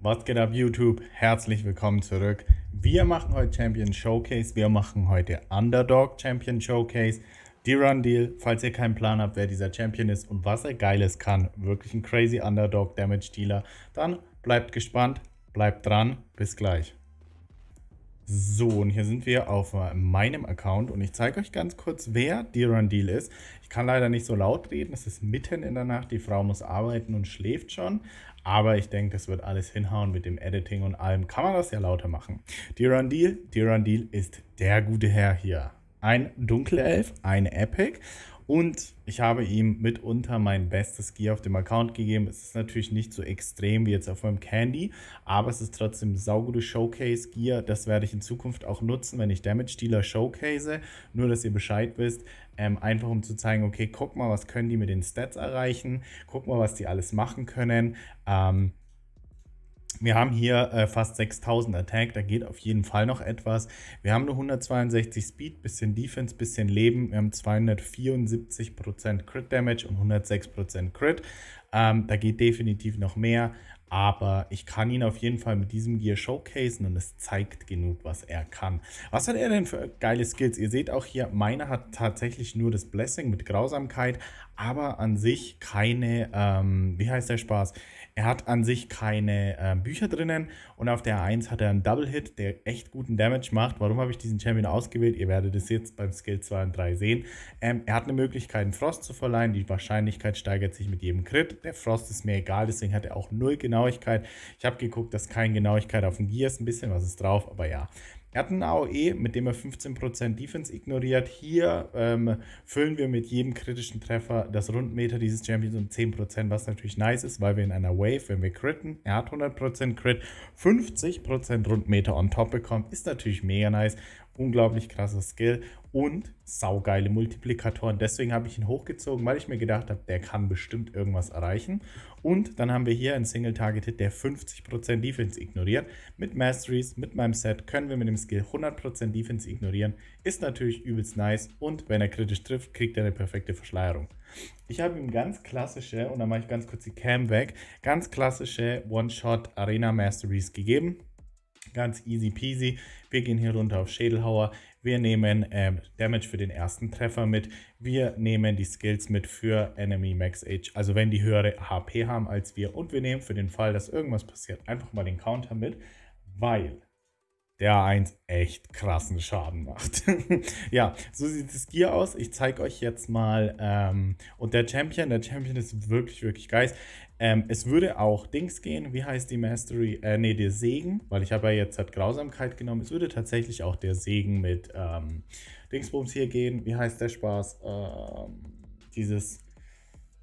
Was geht ab YouTube? Herzlich willkommen zurück. Wir machen heute Champion Showcase, wir machen heute Underdog Champion Showcase. D-Run Deal, falls ihr keinen Plan habt, wer dieser Champion ist und was er geiles kann, wirklich ein crazy Underdog Damage Dealer, dann bleibt gespannt, bleibt dran, bis gleich. So, und hier sind wir auf meinem Account und ich zeige euch ganz kurz, wer Diron Deal ist. Ich kann leider nicht so laut reden, es ist mitten in der Nacht, die Frau muss arbeiten und schläft schon, aber ich denke, das wird alles hinhauen mit dem Editing und allem. Kann man das ja lauter machen. Diron Deal, Diron Deal ist der gute Herr hier. Ein Dunkelelf, ein Epic und ich habe ihm mitunter mein bestes Gear auf dem Account gegeben. Es ist natürlich nicht so extrem wie jetzt auf meinem Candy, aber es ist trotzdem saugutes Showcase-Gear. Das werde ich in Zukunft auch nutzen, wenn ich Damage-Dealer showcase. Nur, dass ihr Bescheid wisst. Ähm, einfach um zu zeigen, okay, guck mal, was können die mit den Stats erreichen. Guck mal, was die alles machen können. Ähm, wir haben hier äh, fast 6000 Attack, da geht auf jeden Fall noch etwas. Wir haben nur 162 Speed, bisschen Defense, bisschen Leben. Wir haben 274% Crit Damage und 106% Crit. Ähm, da geht definitiv noch mehr, aber ich kann ihn auf jeden Fall mit diesem Gear showcasen und es zeigt genug, was er kann. Was hat er denn für geile Skills? Ihr seht auch hier, meiner hat tatsächlich nur das Blessing mit Grausamkeit, aber an sich keine, ähm, wie heißt der Spaß? Er hat an sich keine äh, Bücher drinnen und auf der 1 hat er einen Double Hit, der echt guten Damage macht. Warum habe ich diesen Champion ausgewählt? Ihr werdet es jetzt beim Skill 2 und 3 sehen. Ähm, er hat eine Möglichkeit, einen Frost zu verleihen. Die Wahrscheinlichkeit steigert sich mit jedem Crit. Der Frost ist mir egal, deswegen hat er auch null Genauigkeit. Ich habe geguckt, dass kein Genauigkeit auf dem Gear ist. Ein bisschen was ist drauf, aber ja. Er hat einen AOE, mit dem er 15% Defense ignoriert. Hier ähm, füllen wir mit jedem kritischen Treffer das Rundmeter dieses Champions um 10%, was natürlich nice ist, weil wir in einer Wave, wenn wir critten, er hat 100% Crit, 50% Rundmeter on top bekommen, ist natürlich mega nice unglaublich krasser Skill und saugeile Multiplikatoren. Deswegen habe ich ihn hochgezogen, weil ich mir gedacht habe, der kann bestimmt irgendwas erreichen. Und dann haben wir hier einen Single Targeted, der 50% Defense ignoriert. Mit Masteries, mit meinem Set können wir mit dem Skill 100% Defense ignorieren. Ist natürlich übelst nice und wenn er kritisch trifft, kriegt er eine perfekte Verschleierung. Ich habe ihm ganz klassische, und da mache ich ganz kurz die Cam weg, ganz klassische One-Shot Arena Masteries gegeben Ganz easy peasy. Wir gehen hier runter auf Schädelhauer. Wir nehmen äh, Damage für den ersten Treffer mit. Wir nehmen die Skills mit für Enemy Max Age. Also wenn die höhere HP haben als wir. Und wir nehmen für den Fall, dass irgendwas passiert, einfach mal den Counter mit. Weil der 1 echt krassen Schaden macht. ja, so sieht das Gear aus. Ich zeige euch jetzt mal. Ähm, und der Champion, der Champion ist wirklich, wirklich geil. Ähm, es würde auch Dings gehen, wie heißt die Mastery? Äh, nee, der Segen, weil ich habe ja jetzt halt Grausamkeit genommen. Es würde tatsächlich auch der Segen mit ähm, Dingsbums hier gehen. Wie heißt der Spaß? Ähm, dieses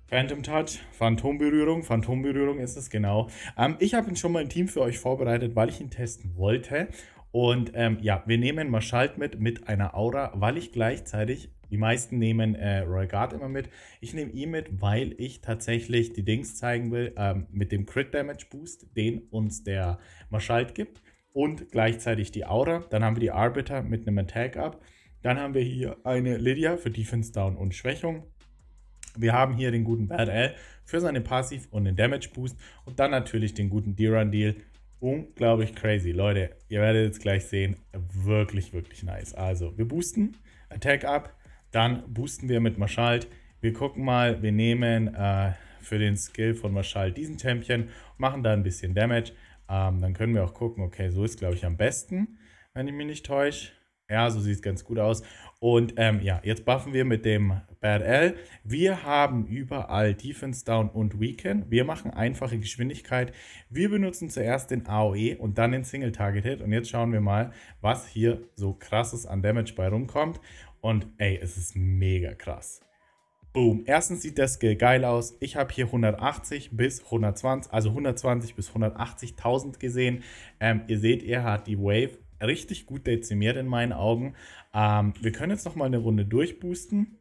Phantom Touch, Phantomberührung, Phantomberührung ist es genau. Ähm, ich habe ihn schon mal ein Team für euch vorbereitet, weil ich ihn testen wollte. Und ähm, ja, wir nehmen Maschalt mit mit einer Aura, weil ich gleichzeitig die meisten nehmen äh, Roy Guard immer mit. Ich nehme ihn mit, weil ich tatsächlich die Dings zeigen will ähm, mit dem Crit Damage Boost, den uns der Marschalt gibt und gleichzeitig die Aura. Dann haben wir die Arbiter mit einem Attack Up. Dann haben wir hier eine Lydia für Defense Down und Schwächung. Wir haben hier den guten Bad L für seine Passiv- und den Damage Boost und dann natürlich den guten D-Run Deal. Unglaublich crazy. Leute, ihr werdet jetzt gleich sehen, wirklich, wirklich nice. Also, wir boosten, Attack Up, dann boosten wir mit Marschalt. Wir gucken mal, wir nehmen äh, für den Skill von Marschalt diesen Tempchen, machen da ein bisschen Damage. Ähm, dann können wir auch gucken, okay, so ist glaube ich am besten, wenn ich mich nicht täusche. Ja, so sieht es ganz gut aus. Und ähm, ja, jetzt buffen wir mit dem Bad L. Wir haben überall Defense Down und Weaken. Wir machen einfache Geschwindigkeit. Wir benutzen zuerst den AOE und dann den Single Target Hit. Und jetzt schauen wir mal, was hier so krasses an Damage bei rumkommt. Und ey, es ist mega krass. Boom. Erstens sieht der Skill geil aus. Ich habe hier 180 bis 120, also 120 bis 180.000 gesehen. Ähm, ihr seht, er hat die Wave richtig gut dezimiert in meinen Augen. Ähm, wir können jetzt noch mal eine Runde durchboosten.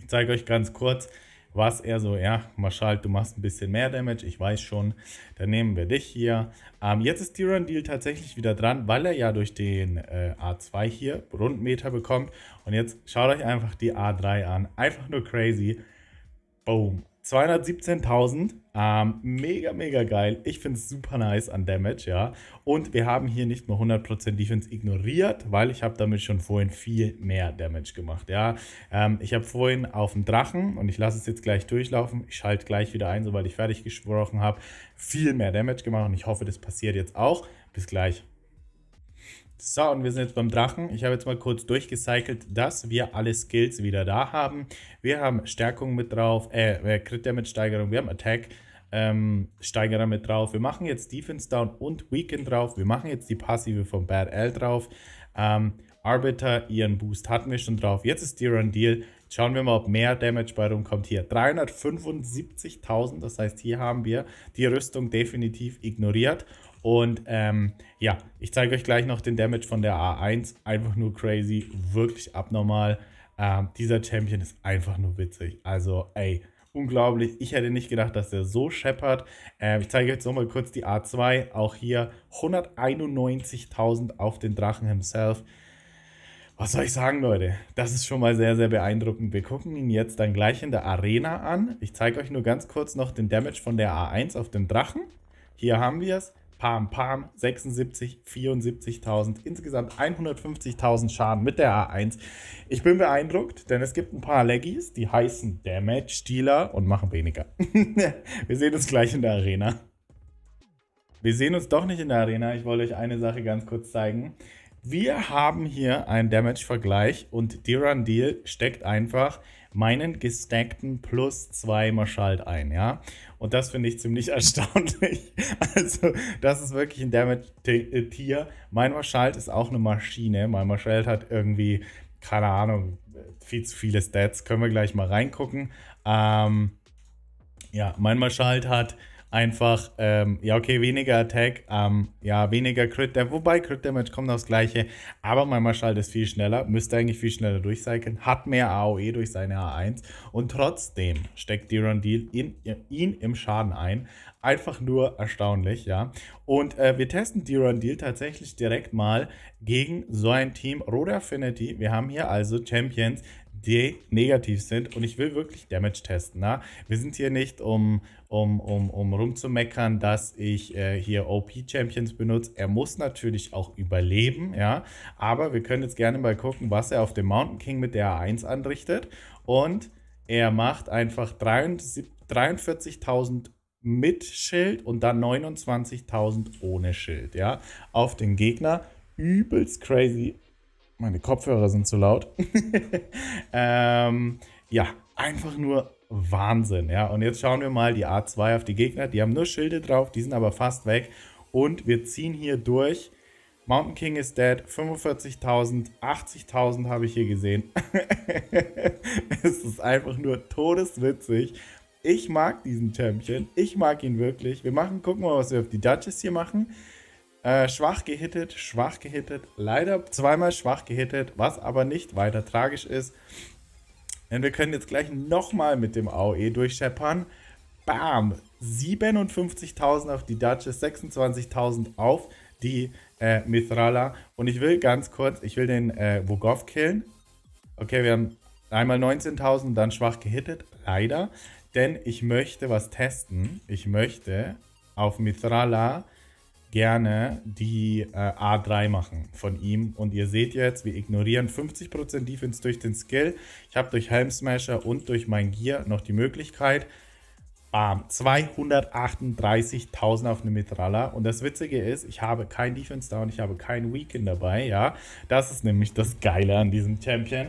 Ich zeige euch ganz kurz, was er so, ja, Marschall, du machst ein bisschen mehr Damage, ich weiß schon, dann nehmen wir dich hier. Ähm, jetzt ist Diron Deal tatsächlich wieder dran, weil er ja durch den äh, A2 hier Rundmeter bekommt. Und jetzt schaut euch einfach die A3 an. Einfach nur crazy. Boom. 217.000. Ähm, mega, mega geil. Ich finde es super nice an Damage, ja. Und wir haben hier nicht nur 100% Defense ignoriert, weil ich habe damit schon vorhin viel mehr Damage gemacht, ja. Ähm, ich habe vorhin auf dem Drachen, und ich lasse es jetzt gleich durchlaufen, ich schalte gleich wieder ein, sobald ich fertig gesprochen habe, viel mehr Damage gemacht und ich hoffe, das passiert jetzt auch. Bis gleich. So, und wir sind jetzt beim Drachen. Ich habe jetzt mal kurz durchgecycelt, dass wir alle Skills wieder da haben. Wir haben Stärkung mit drauf, äh, äh, Crit Damage Steigerung, wir haben Attack, ähm, Steigerer mit drauf. Wir machen jetzt Defense Down und Weaken drauf. Wir machen jetzt die Passive von Bad L drauf. Ähm, Arbiter, ihren Boost hatten wir schon drauf. Jetzt ist Deer Deal. schauen wir mal, ob mehr Damage bei rumkommt hier. 375.000, das heißt, hier haben wir die Rüstung definitiv ignoriert. Und ähm, ja, ich zeige euch gleich noch den Damage von der A1. Einfach nur crazy, wirklich abnormal. Ähm, dieser Champion ist einfach nur witzig. Also, ey, unglaublich. Ich hätte nicht gedacht, dass der so scheppert. Ähm, ich zeige euch jetzt nochmal kurz die A2. Auch hier 191.000 auf den Drachen himself. Was soll ich sagen, Leute? Das ist schon mal sehr, sehr beeindruckend. Wir gucken ihn jetzt dann gleich in der Arena an. Ich zeige euch nur ganz kurz noch den Damage von der A1 auf den Drachen. Hier haben wir es. Pam Pam 76, 74.000, insgesamt 150.000 Schaden mit der A1. Ich bin beeindruckt, denn es gibt ein paar Leggies, die heißen Damage-Dealer und machen weniger. Wir sehen uns gleich in der Arena. Wir sehen uns doch nicht in der Arena. Ich wollte euch eine Sache ganz kurz zeigen. Wir haben hier einen Damage-Vergleich und Diran Deal steckt einfach meinen gestackten plus 2 Marschalt ein, ja. Und das finde ich ziemlich erstaunlich. Also, das ist wirklich ein Damage-Tier. Äh, mein Marschalt ist auch eine Maschine. Mein Marschalt hat irgendwie, keine Ahnung, viel zu viele Stats. Können wir gleich mal reingucken. Ähm, ja, mein Marschalt hat einfach, ähm, ja, okay, weniger Attack, ähm, ja, weniger Crit wobei Crit Damage kommt aufs Gleiche, aber mein Marschall ist viel schneller, müsste eigentlich viel schneller durchcyclen, hat mehr AOE durch seine A1 und trotzdem steckt Dirondil in, ihn im Schaden ein. Einfach nur erstaunlich, ja. Und äh, wir testen Diron Deal tatsächlich direkt mal gegen so ein Team Rode Affinity. Wir haben hier also Champions, die negativ sind. Und ich will wirklich Damage testen. Na? Wir sind hier nicht, um, um, um, um rumzumeckern, dass ich äh, hier OP-Champions benutze. Er muss natürlich auch überleben, ja. Aber wir können jetzt gerne mal gucken, was er auf dem Mountain King mit der A1 anrichtet. Und er macht einfach 43.000 mit Schild und dann 29.000 ohne Schild, ja. Auf den Gegner übelst crazy. Meine Kopfhörer sind zu laut. ähm, ja, einfach nur Wahnsinn. Ja, und jetzt schauen wir mal die A2 auf die Gegner. Die haben nur Schilde drauf, die sind aber fast weg. Und wir ziehen hier durch. Mountain King is dead. 45.000, 80.000 habe ich hier gesehen. es ist einfach nur todeswitzig. Ich mag diesen Champion. Ich mag ihn wirklich. Wir machen, gucken mal, was wir auf die Duchess hier machen. Äh, schwach gehittet, schwach gehittet, leider zweimal schwach gehittet, was aber nicht weiter tragisch ist. Denn wir können jetzt gleich nochmal mit dem AOE durchscheppern. Bam! 57.000 auf die Duchess, 26.000 auf die äh, Mithrala. Und ich will ganz kurz, ich will den äh, Wogov killen. Okay, wir haben einmal 19.000, dann schwach gehittet, leider. Denn ich möchte was testen. Ich möchte auf Mithrala gerne die äh, A3 machen von ihm. Und ihr seht jetzt, wir ignorieren 50% Defense durch den Skill. Ich habe durch Helm Smasher und durch mein Gear noch die Möglichkeit. Bam, 238.000 auf eine Mitralla. Und das Witzige ist, ich habe kein Defense Down, ich habe kein Weekend dabei, ja. Das ist nämlich das Geile an diesem Champion,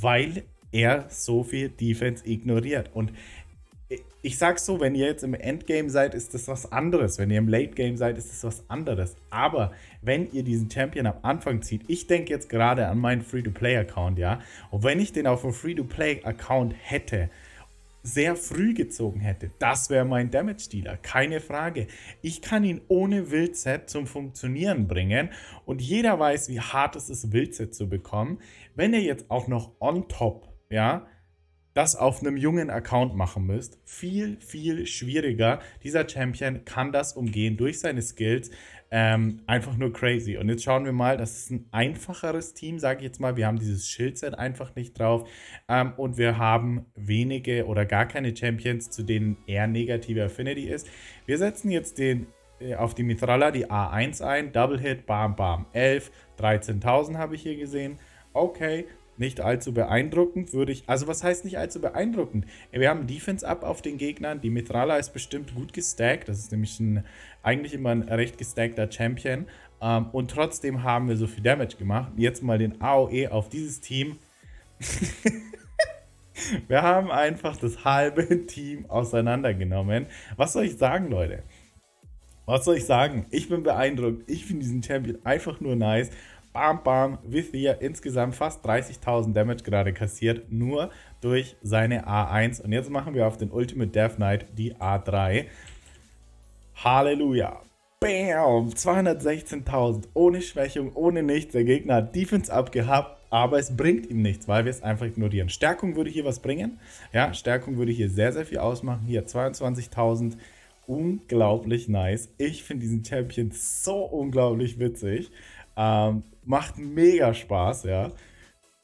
weil er so viel Defense ignoriert. Und ich sag's so, wenn ihr jetzt im Endgame seid, ist das was anderes. Wenn ihr im Late Game seid, ist das was anderes. Aber wenn ihr diesen Champion am Anfang zieht, ich denke jetzt gerade an meinen Free-to-Play-Account, ja. Und wenn ich den auf einem Free-to-Play-Account hätte, sehr früh gezogen hätte, das wäre mein Damage-Dealer, keine Frage. Ich kann ihn ohne Wildset zum Funktionieren bringen und jeder weiß, wie hart es ist, Wildset zu bekommen. Wenn er jetzt auch noch on top, ja, das auf einem jungen Account machen müsst, viel, viel schwieriger. Dieser Champion kann das umgehen durch seine Skills. Ähm, einfach nur crazy. Und jetzt schauen wir mal, das ist ein einfacheres Team, sage ich jetzt mal. Wir haben dieses Schildset einfach nicht drauf. Ähm, und wir haben wenige oder gar keine Champions, zu denen er negative Affinity ist. Wir setzen jetzt den äh, auf die Mithrala, die A1 ein. Double Hit, bam, bam, 11. 13.000 habe ich hier gesehen. Okay, nicht allzu beeindruckend würde ich. Also, was heißt nicht allzu beeindruckend? Wir haben Defense-Up auf den Gegnern. Die Mitrala ist bestimmt gut gestackt. Das ist nämlich ein, eigentlich immer ein recht gestackter Champion. Um, ähm, und trotzdem haben wir so viel Damage gemacht. Jetzt mal den AOE auf dieses Team. wir haben einfach das halbe Team auseinandergenommen. Was soll ich sagen, Leute? Was soll ich sagen? Ich bin beeindruckt. Ich finde diesen Champion einfach nur nice bam, bam, Vithia insgesamt fast 30.000 Damage gerade kassiert, nur durch seine A1. Und jetzt machen wir auf den Ultimate Death Knight die A3. Halleluja. Bam! 216.000. Ohne Schwächung, ohne nichts. Der Gegner hat Defense abgehabt, aber es bringt ihm nichts, weil wir es einfach ignorieren. Stärkung würde hier was bringen. Ja, Stärkung würde hier sehr, sehr viel ausmachen. Hier 22.000. Unglaublich nice. Ich finde diesen Champion so unglaublich witzig. Ähm, Macht mega Spaß, ja.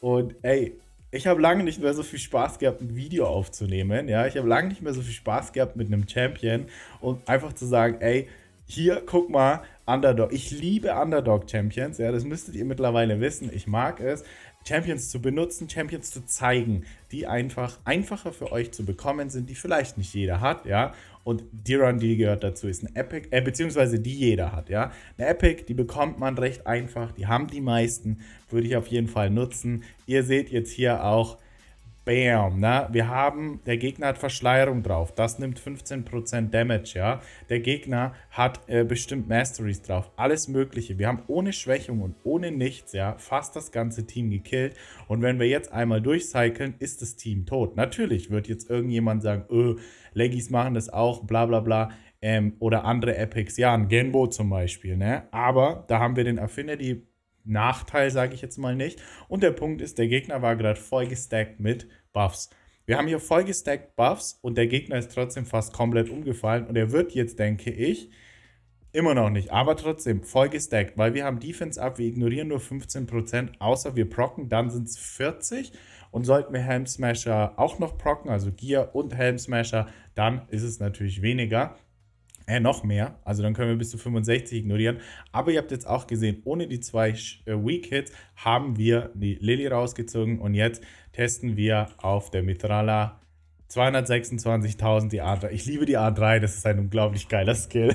Und ey, ich habe lange nicht mehr so viel Spaß gehabt, ein Video aufzunehmen. Ja, ich habe lange nicht mehr so viel Spaß gehabt mit einem Champion und einfach zu sagen, ey, hier, guck mal, Underdog. Ich liebe Underdog-Champions, ja, das müsstet ihr mittlerweile wissen. Ich mag es. Champions zu benutzen, Champions zu zeigen, die einfach einfacher für euch zu bekommen sind, die vielleicht nicht jeder hat, ja. Und Diron, die gehört dazu, ist ein Epic, äh, beziehungsweise die jeder hat, ja. Eine Epic, die bekommt man recht einfach, die haben die meisten, würde ich auf jeden Fall nutzen. Ihr seht jetzt hier auch Bam, ne? Wir haben, der Gegner hat Verschleierung drauf. Das nimmt 15% Damage, ja? Der Gegner hat äh, bestimmt Masteries drauf. Alles Mögliche. Wir haben ohne Schwächung und ohne nichts, ja, fast das ganze Team gekillt. Und wenn wir jetzt einmal durchcyclen, ist das Team tot. Natürlich wird jetzt irgendjemand sagen, öh, Leggies machen das auch, bla bla bla. Ähm, oder andere Epics, ja, ein Genbo zum Beispiel, ne? Aber da haben wir den Affinity Nachteil, sage ich jetzt mal nicht. Und der Punkt ist, der Gegner war gerade voll gestackt mit Buffs. Wir haben hier voll gestackt Buffs und der Gegner ist trotzdem fast komplett umgefallen und er wird jetzt, denke ich, immer noch nicht, aber trotzdem voll gestackt, weil wir haben Defense ab, wir ignorieren nur 15%, außer wir procken, dann sind es 40 und sollten wir Helm Smasher auch noch procken, also Gear und Helm Smasher, dann ist es natürlich weniger. Hä, noch mehr. Also dann können wir bis zu 65 ignorieren. Aber ihr habt jetzt auch gesehen, ohne die zwei äh, Weak Hits haben wir die Lilly rausgezogen und jetzt testen wir auf der Mitrala 226.000 die A3. Ich liebe die A3, das ist ein unglaublich geiler Skill.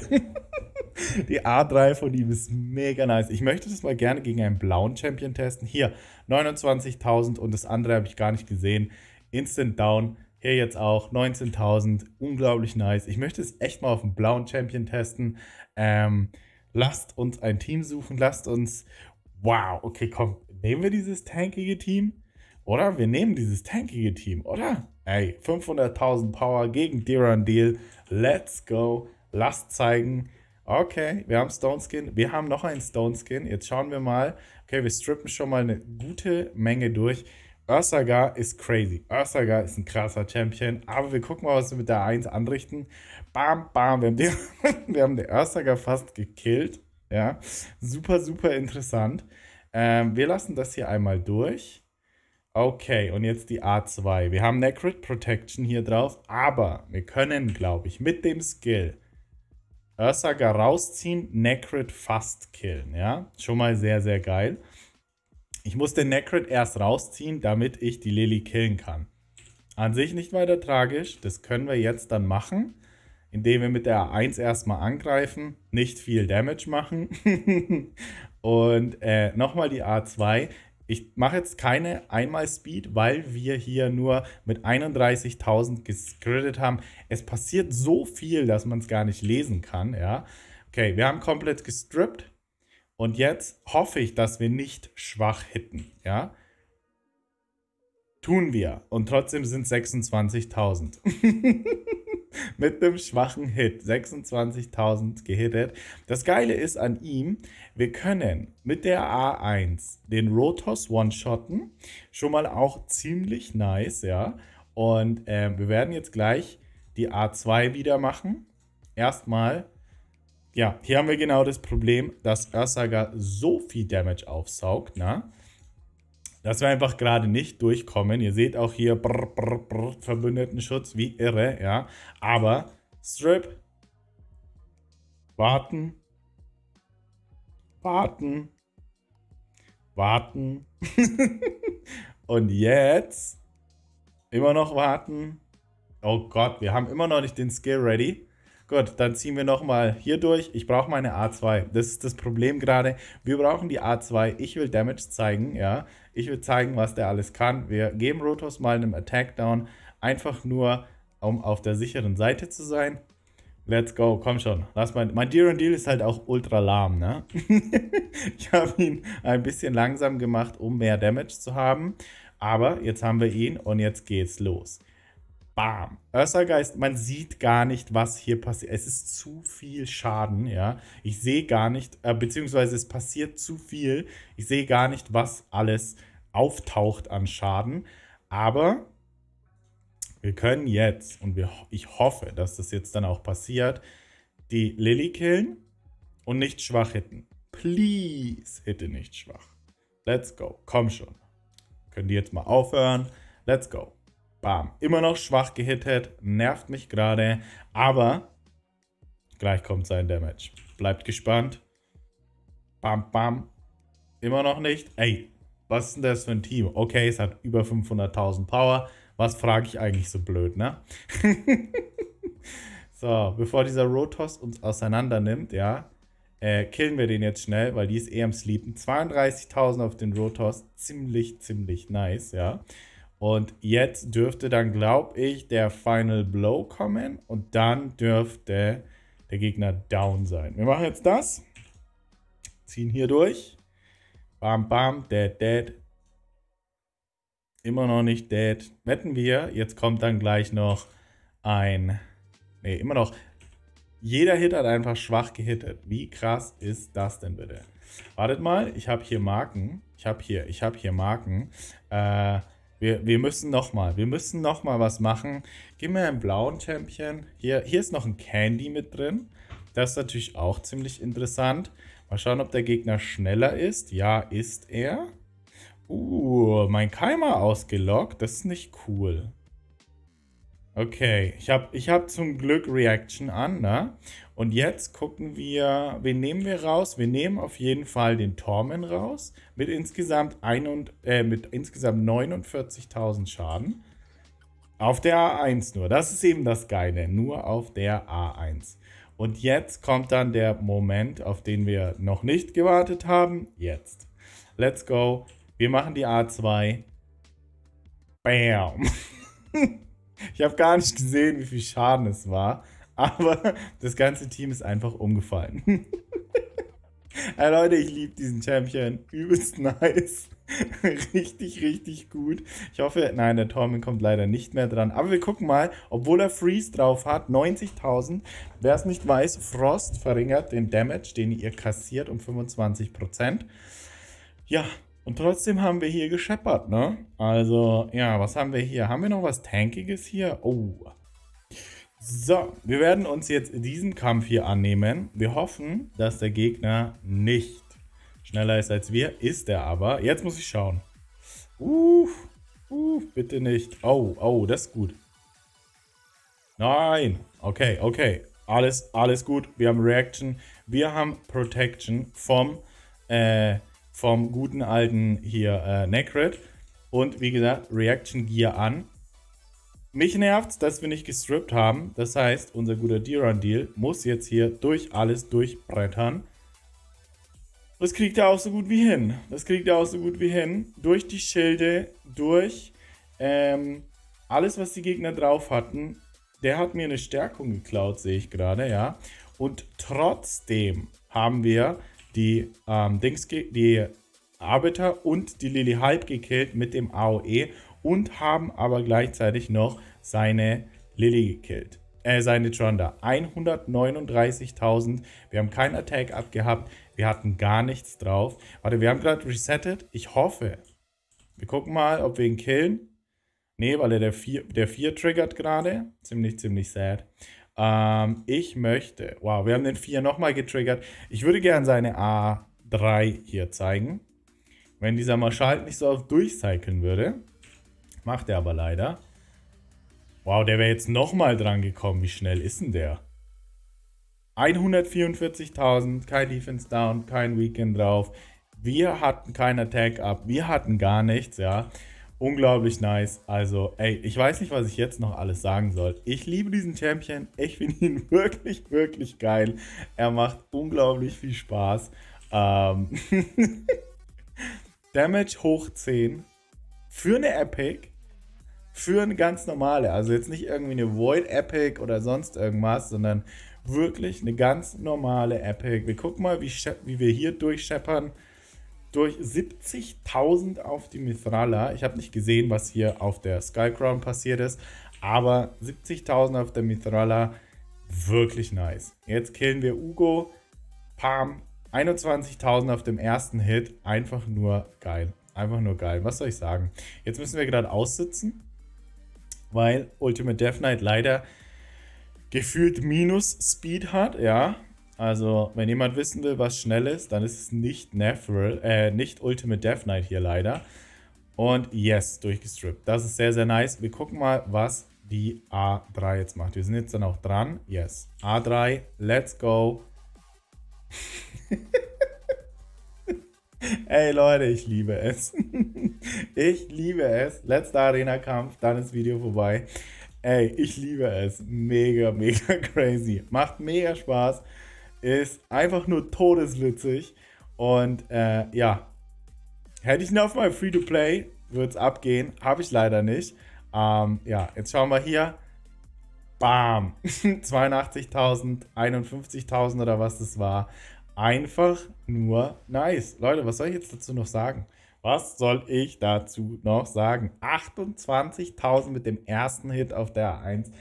die A3 von ihm ist mega nice. Ich möchte das mal gerne gegen einen blauen Champion testen. Hier, 29.000 und das andere habe ich gar nicht gesehen. Instant Down hier jetzt auch 19.000. Unglaublich nice. Ich möchte es echt mal auf dem blauen Champion testen. Ähm, lasst uns ein Team suchen. Lasst uns. Wow, okay, komm. Nehmen wir dieses tankige Team? Oder? Wir nehmen dieses tankige Team, oder? Ey, 500.000 Power gegen Diran Deal. Let's go. Lasst zeigen. Okay, wir haben Stone Skin. Wir haben noch einen Stone Skin. Jetzt schauen wir mal. Okay, wir strippen schon mal eine gute Menge durch. Ursaga ist crazy. Ursaga ist ein krasser Champion. Aber wir gucken mal, was wir mit der 1 anrichten. Bam, bam. Wir haben den, wir haben den Ursaga fast gekillt. Ja. Super, super interessant. Ähm, wir lassen das hier einmal durch. Okay, und jetzt die A2. Wir haben Necrit Protection hier drauf. Aber wir können, glaube ich, mit dem Skill Ursaga rausziehen, Necrit fast killen. Ja. Schon mal sehr, sehr geil. Ich muss den Necrit erst rausziehen, damit ich die Lily killen kann. An sich nicht weiter tragisch. Das können wir jetzt dann machen, indem wir mit der A1 erstmal angreifen, nicht viel Damage machen. Und äh, nochmal die A2. Ich mache jetzt keine einmal Speed, weil wir hier nur mit 31.000 gescrittet haben. Es passiert so viel, dass man es gar nicht lesen kann, ja. Okay, wir haben komplett gestrippt. Und jetzt hoffe ich, dass wir nicht schwach hitten, ja? Tun wir. Und trotzdem sind 26.000. Mit einem schwachen Hit. 26.000 gehittet. Das Geile ist an ihm, wir können mit der A1 den Rotos one-shotten. Schon mal auch ziemlich nice, ja? Und äh, wir werden jetzt gleich die A2 wieder machen. Erstmal ja, hier haben wir genau das Problem, dass Ersager so viel Damage aufsaugt, na, ne? dass wir einfach gerade nicht durchkommen. Ihr seht auch hier brr, brr, brr, Verbündetenschutz, wie irre, ja. Aber Strip, warten, warten, warten. Und jetzt immer noch warten. Oh Gott, wir haben immer noch nicht den Skill ready. Gut, dann ziehen wir nochmal hier durch. Ich brauche meine A2. Das ist das Problem gerade. Wir brauchen die A2. Ich will Damage zeigen, ja. Ich will zeigen, was der alles kann. Wir geben Rotos mal einen Attack Down. Einfach nur, um auf der sicheren Seite zu sein. Let's go, komm schon. Lass mal. Mein Deal Deal ist halt auch ultra lahm, ne? ich habe ihn ein bisschen langsam gemacht, um mehr Damage zu haben. Aber jetzt haben wir ihn und jetzt geht's los. Bam. Geist, man sieht gar nicht, was hier passiert. Es ist zu viel Schaden, ja. Ich sehe gar nicht, äh, beziehungsweise es passiert zu viel. Ich sehe gar nicht, was alles auftaucht an Schaden. Aber wir können jetzt, und wir, ich hoffe, dass das jetzt dann auch passiert, die Lilly killen und nicht schwach hitten. Please, hitte nicht schwach. Let's go. Komm schon. Können die jetzt mal aufhören? Let's go. Bam. Immer noch schwach gehittet, nervt mich gerade, aber gleich kommt sein Damage. Bleibt gespannt. Bam, bam. Immer noch nicht. Ey, was ist denn das für ein Team? Okay, es hat über 500.000 Power. Was frage ich eigentlich so blöd, ne? so, bevor dieser Rotos uns auseinander nimmt, ja, äh, killen wir den jetzt schnell, weil die ist eh am Sleepen. 32.000 auf den Rotos. Ziemlich, ziemlich nice, ja. Und jetzt dürfte dann, glaube ich, der Final Blow kommen und dann dürfte der Gegner down sein. Wir machen jetzt das. Ziehen hier durch. Bam, bam, dead, dead. Immer noch nicht dead. Wetten wir. Jetzt kommt dann gleich noch ein... Ne, immer noch. Jeder Hit hat einfach schwach gehittet. Wie krass ist das denn bitte? Wartet mal, ich habe hier Marken. Ich habe hier, ich habe hier Marken. Äh... Wir, wir müssen nochmal, wir müssen nochmal was machen. Gib mir einen blauen Champion. Hier, hier ist noch ein Candy mit drin. Das ist natürlich auch ziemlich interessant. Mal schauen, ob der Gegner schneller ist. Ja, ist er. Uh, mein Keimer ausgelockt. Das ist nicht cool. Okay, ich habe ich hab zum Glück Reaction an, ne? Und jetzt gucken wir, wen nehmen wir raus? Wir nehmen auf jeden Fall den Tormen raus mit insgesamt, äh, insgesamt 49.000 Schaden. Auf der A1 nur. Das ist eben das Geile. Nur auf der A1. Und jetzt kommt dann der Moment, auf den wir noch nicht gewartet haben. Jetzt. Let's go. Wir machen die A2. Bam. Ich habe gar nicht gesehen, wie viel Schaden es war. Aber das ganze Team ist einfach umgefallen. hey Leute, ich liebe diesen Champion. Übelst nice. richtig, richtig gut. Ich hoffe, nein, der Tormin kommt leider nicht mehr dran. Aber wir gucken mal, obwohl er Freeze drauf hat, 90.000. Wer es nicht weiß, Frost verringert den Damage, den ihr kassiert, um 25%. Ja, und trotzdem haben wir hier gescheppert, ne? Also, ja, was haben wir hier? Haben wir noch was Tankiges hier? Oh. So, wir werden uns jetzt diesen Kampf hier annehmen. Wir hoffen, dass der Gegner nicht schneller ist als wir. Ist er aber. Jetzt muss ich schauen. Uff, uff, bitte nicht. Oh, oh, das ist gut. Nein. Okay, okay. Alles, alles gut. Wir haben Reaction. Wir haben Protection vom, äh, vom guten alten hier äh, Necred. Und wie gesagt, Reaction Gear an. Mich nervt's, dass wir nicht gestrippt haben. Das heißt, unser guter d run Deal muss jetzt hier durch alles durchbrettern. Das kriegt er auch so gut wie hin. Das kriegt er auch so gut wie hin. Durch die Schilde, durch ähm, alles, was die Gegner drauf hatten. Der hat mir eine Stärkung geklaut, sehe ich gerade, ja. Und trotzdem haben wir die ähm, Dings, die Arbiter und die Lily Hype gekillt mit dem AOE und haben aber gleichzeitig noch seine Lily gekillt. Äh, seine Tronda. 139.000. Wir haben keinen attack abgehabt. Wir hatten gar nichts drauf. Warte, wir haben gerade resettet. Ich hoffe. Wir gucken mal, ob wir ihn killen. Nee, weil er der 4 der triggert gerade. Ziemlich, ziemlich sad. Ähm, ich möchte, wow, wir haben den 4 nochmal getriggert. Ich würde gerne seine A3 hier zeigen. Wenn dieser Marschall nicht so oft durchcyclen würde. Macht er aber leider. Wow, der wäre jetzt nochmal dran gekommen. Wie schnell ist denn der? 144.000, kein Defense Down, kein Weekend drauf. Wir hatten keinen Attack Up, wir hatten gar nichts, ja. Unglaublich nice. Also, ey, ich weiß nicht, was ich jetzt noch alles sagen soll. Ich liebe diesen Champion. Ich finde ihn wirklich, wirklich geil. Er macht unglaublich viel Spaß. Ähm Damage hoch 10 für eine Epic, für eine ganz normale. Also jetzt nicht irgendwie eine Void Epic oder sonst irgendwas, sondern wirklich eine ganz normale Epic. Wir gucken mal, wie, wie wir hier durchscheppern durch 70.000 auf die Mithrala. Ich habe nicht gesehen, was hier auf der Skycrown passiert ist, aber 70.000 auf der Mithrala, wirklich nice. Jetzt killen wir Ugo, Pam, 21.000 auf dem ersten Hit, einfach nur geil. Einfach nur geil, was soll ich sagen? Jetzt müssen wir gerade aussitzen, weil Ultimate Death Knight leider gefühlt minus Speed hat, ja. Also, wenn jemand wissen will, was schnell ist, dann ist es nicht Nephral, äh, nicht Ultimate Death Knight hier leider. Und yes, durchgestrippt. Das ist sehr, sehr nice. Wir gucken mal, was die A3 jetzt macht. Wir sind jetzt dann auch dran. Yes. A3, let's go. Ey Leute, ich liebe es. ich liebe es. Letzter Arena-Kampf, dann ist Video vorbei. Ey, ich liebe es. Mega, mega crazy. Macht mega Spaß ist einfach nur todeswitzig. Und äh, ja, hätte ich ihn auf meinem Free-to-Play, würde es abgehen. Habe ich leider nicht. Ähm, ja, jetzt schauen wir hier. Bam! 82.000, 51.000 oder was das war. Einfach nur nice. Leute, was soll ich jetzt dazu noch sagen? Was soll ich dazu noch sagen? 28.000 mit dem ersten Hit auf der 1.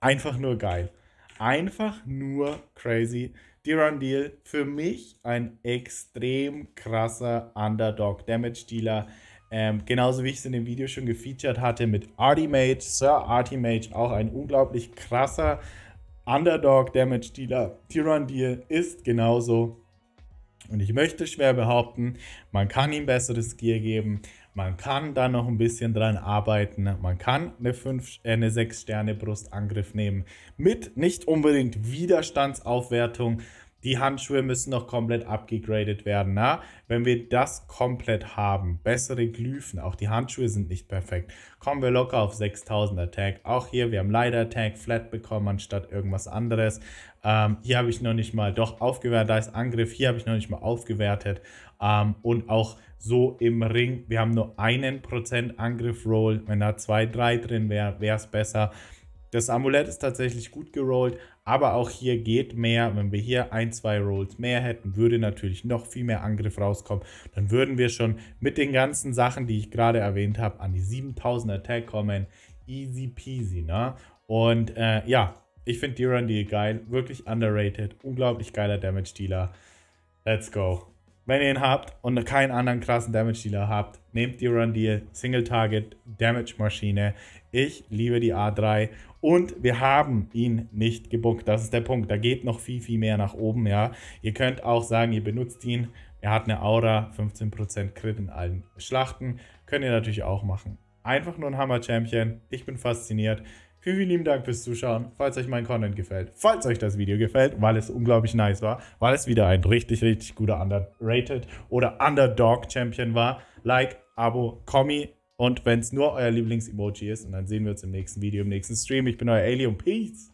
Einfach nur geil. Einfach nur crazy. Deron Deal für mich ein extrem krasser Underdog Damage Dealer. Ähm, genauso wie ich es in dem Video schon gefeatured hatte mit Artimage, Sir Artimage, auch ein unglaublich krasser Underdog Damage Dealer. Deron Deal ist genauso. Und ich möchte schwer behaupten, man kann ihm besseres Gear geben. Man kann da noch ein bisschen dran arbeiten. Man kann eine, 6 äh, Sterne Brustangriff nehmen mit nicht unbedingt Widerstandsaufwertung. Die Handschuhe müssen noch komplett abgegradet werden. Na? Wenn wir das komplett haben, bessere Glyphen, auch die Handschuhe sind nicht perfekt, kommen wir locker auf 6000 Attack. Auch hier, wir haben leider Attack flat bekommen anstatt irgendwas anderes. Ähm, hier habe ich noch nicht mal, doch aufgewertet, da ist Angriff, hier habe ich noch nicht mal aufgewertet. Ähm, und auch so im Ring. Wir haben nur einen Prozent Angriff-Roll. Wenn da zwei, drei drin wäre, wäre es besser. Das Amulett ist tatsächlich gut gerollt, aber auch hier geht mehr. Wenn wir hier ein, zwei Rolls mehr hätten, würde natürlich noch viel mehr Angriff rauskommen. Dann würden wir schon mit den ganzen Sachen, die ich gerade erwähnt habe, an die 7000 Attack kommen. Easy peasy, ne? Und äh, ja, ich finde Duran Deal geil. Wirklich underrated. Unglaublich geiler Damage-Dealer. Let's go. Wenn ihr ihn habt und keinen anderen krassen Damage Dealer habt, nehmt die Run Deal Single Target Damage Maschine. Ich liebe die A3 und wir haben ihn nicht gebunkt. Das ist der Punkt. Da geht noch viel, viel mehr nach oben. Ja, ihr könnt auch sagen, ihr benutzt ihn. Er hat eine Aura, 15% Crit in allen Schlachten. Könnt ihr natürlich auch machen. Einfach nur ein Hammer-Champion. Ich bin fasziniert. Vielen, vielen lieben Dank fürs Zuschauen, falls euch mein Content gefällt, falls euch das Video gefällt, weil es unglaublich nice war, weil es wieder ein richtig, richtig guter Underrated oder Underdog-Champion war. Like, Abo, Kommi und wenn es nur euer Lieblings-Emoji ist und dann sehen wir uns im nächsten Video, im nächsten Stream. Ich bin euer Alien. Peace!